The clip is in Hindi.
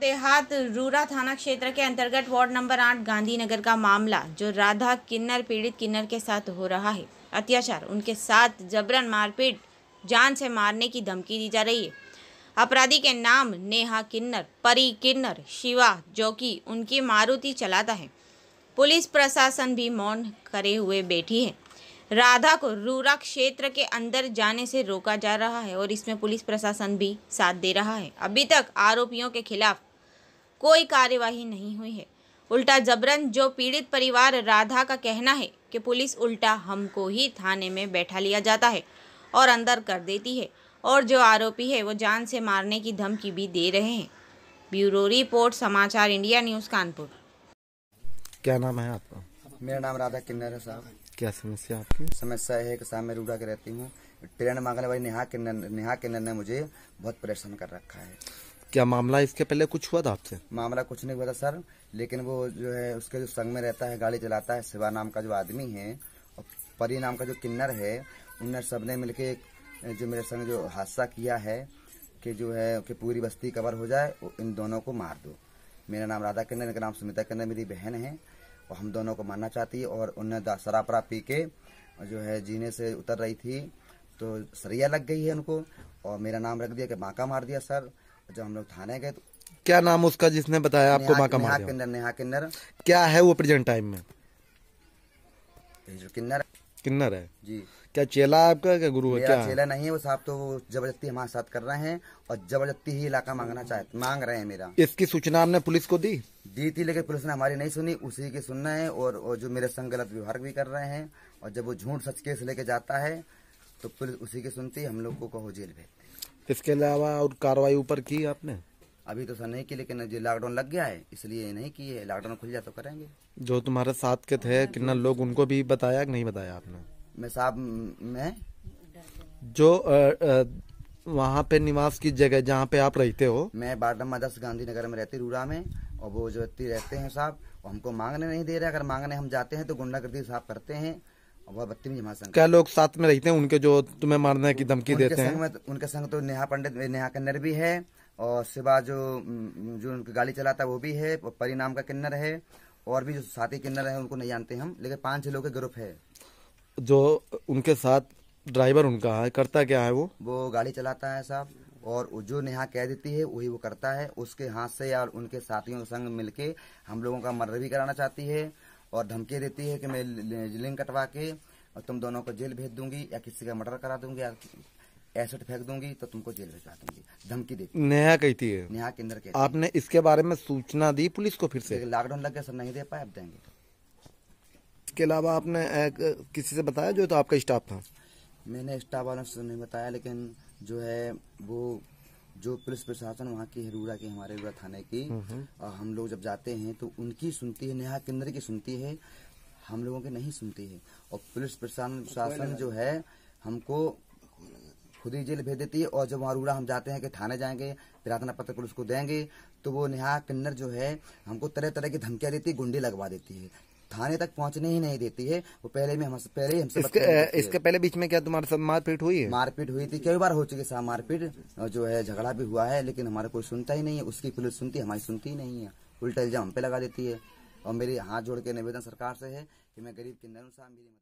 देहात रूरा थाना क्षेत्र के अंतर्गत वार्ड नंबर आठ गांधीनगर का मामला जो राधा किन्नर पीड़ित किन्नर के साथ हो रहा है अत्याचार उनके साथ जबरन मारपीट जान से मारने की धमकी दी जा रही है अपराधी के नाम नेहा किन्नर परी किन्नर शिवा जो कि उनकी मारुति चलाता है पुलिस प्रशासन भी मौन करे हुए बैठी है राधा को रूरा क्षेत्र के अंदर जाने से रोका जा रहा है और इसमें पुलिस प्रशासन भी साथ दे रहा है अभी तक आरोपियों के खिलाफ कोई कार्यवाही नहीं हुई है उल्टा जबरन जो पीड़ित परिवार राधा का कहना है कि पुलिस उल्टा हमको ही थाने में बैठा लिया जाता है और अंदर कर देती है और जो आरोपी है वो जान से मारने की धमकी भी दे रहे हैं ब्यूरो रिपोर्ट समाचार इंडिया न्यूज़ कानपुर क्या नाम है आपका मेरा नाम राधा किन्नर है साहब क्या समस्या आपकी समस्या है कि साहब मैं रूडा के रहती हूँ ट्रेन मांगने वाली नेहा किन्नर नेहा किन्नर ने मुझे बहुत परेशान कर रखा है क्या मामला इसके पहले कुछ हुआ था आपसे मामला कुछ नहीं हुआ था सर लेकिन वो जो है उसके जो संग में रहता है गाड़ी चलाता है शिवा नाम का जो आदमी है और परी नाम का जो किन्नर है उन सबने मिलके जो मेरे संग जो हादसा किया है कि जो है कि पूरी बस्ती कवर हो जाए इन दोनों को मार दो मेरा नाम राधा किन्नर इनका नाम सुमिता किन्नर मेरी बहन है और हम दोनों को मारना चाहती है और उन्हें शराब पी के जो है जीने से उतर रही थी तो सरिया लग गई है उनको और मेरा नाम रख दिया कि माँ मार दिया सर जब हम लोग थाने गए तो क्या नाम उसका जिसने बताया आपको माँ का किन्नर नेहा किन्नर क्या है वो प्रेजेंट टाइम में जो किन्नर किन्नर है जी क्या चेला आपका क्या गुरु है क्या चेला नहीं है वो साहब तो जबरदस्ती हमारे साथ कर रहे हैं और जबरदस्ती ही इलाका मांगना चाहते मांग रहे हैं मेरा इसकी सूचना हमने पुलिस को दी दी थी लेकिन पुलिस ने हमारी नहीं सुनी उसी की सुनना है और, और जो मेरे संग गलत व्यवहार भी कर रहे हैं और जब वो झूठ सच केस लेके जाता है तो पुलिस उसी की सुनती हम लोग को कहो जेल भेज इसके अलावा और कार्रवाई ऊपर की आपने अभी तो सर नहीं की लेकिन जो लॉकडाउन लग गया है इसलिए नहीं की है लॉकडाउन खुल जाए तो करेंगे जो तुम्हारे साथ के थे कितना लोग उनको भी बताया कि नहीं बताया आपने मैं साहब मैं जो वहाँ पे निवास की जगह जहाँ पे आप रहते हो मैं बारडम दस गांधीनगर में रहती रूरा में और वो जो रहते हैं साहब हमको मांगने नहीं दे रहे अगर मांगने हम जाते हैं तो गुंडागर्दी साहब करते हैं क्या लोग साथ में रहते हैं उनके जो तुम्हें मारने की धमकी देते हैं तो- उनके संग तो नेहा पंडित नेहा कन्नर भी है और सिवा जो जो उनकी गाड़ी चलाता वो भी है परिणाम का किन्नर है और भी जो साथी किन्नर है उनको नहीं जानते हम लेकिन पांच छह लोग के ग्रुप है जो उनके साथ ड्राइवर उनका है करता क्या है वो वो गाड़ी चलाता है साहब और जो नेहा कह देती है वही वो करता है उसके हाथ से और उनके साथियों के संग मिलके हम लोगों का मर्डर भी कराना चाहती है और धमकी देती है कि मैं जिलिंग कटवा के और तुम दोनों को जेल भेज दूंगी या किसी का मर्डर करा दूंगी या एसेट फेंक दूंगी तो तुमको जेल भेजवा दूंगी धमकी देती नेहा कहती है नेहा के अंदर आपने इसके बारे में सूचना दी पुलिस को फिर से लॉकडाउन लग गया सब नहीं दे पाए अब देंगे तो। इसके अलावा आपने किसी से बताया जो तो आपका स्टाफ था मैंने स्टाफ वालों से नहीं बताया लेकिन जो है वो जो पुलिस प्रशासन वहाँ की हरूरा की हमारे हरूरा थाने की हम लोग जब जाते हैं तो उनकी सुनती है नेहा किन्नर की सुनती है हम लोगों की नहीं सुनती है और पुलिस प्रशासन तो जो है हमको खुद ही जेल भेज देती है और जब वहाँ रूड़ा हम जाते हैं कि थाने जाएंगे प्रार्थना पत्र पुलिस को देंगे तो वो नेहा किन्नर जो है हमको तरह तरह की धमकियाँ देती है गुंडे लगवा देती है थाने तक पहुंचने ही नहीं देती है वो पहले में हमसे पहले ही हमसे इसके, इसके पहले बीच में क्या तुम्हारे साथ मारपीट हुई है मारपीट हुई थी कई बार हो चुकी है मारपीट जो है झगड़ा भी हुआ है लेकिन हमारा कोई सुनता ही नहीं है उसकी पुलिस सुनती हमारी सुनती ही नहीं है उल्टा इल्जाम हम पे लगा देती है और मेरी हाथ जोड़ के निवेदन सरकार से है कि मैं गरीब के अनुसार मेरी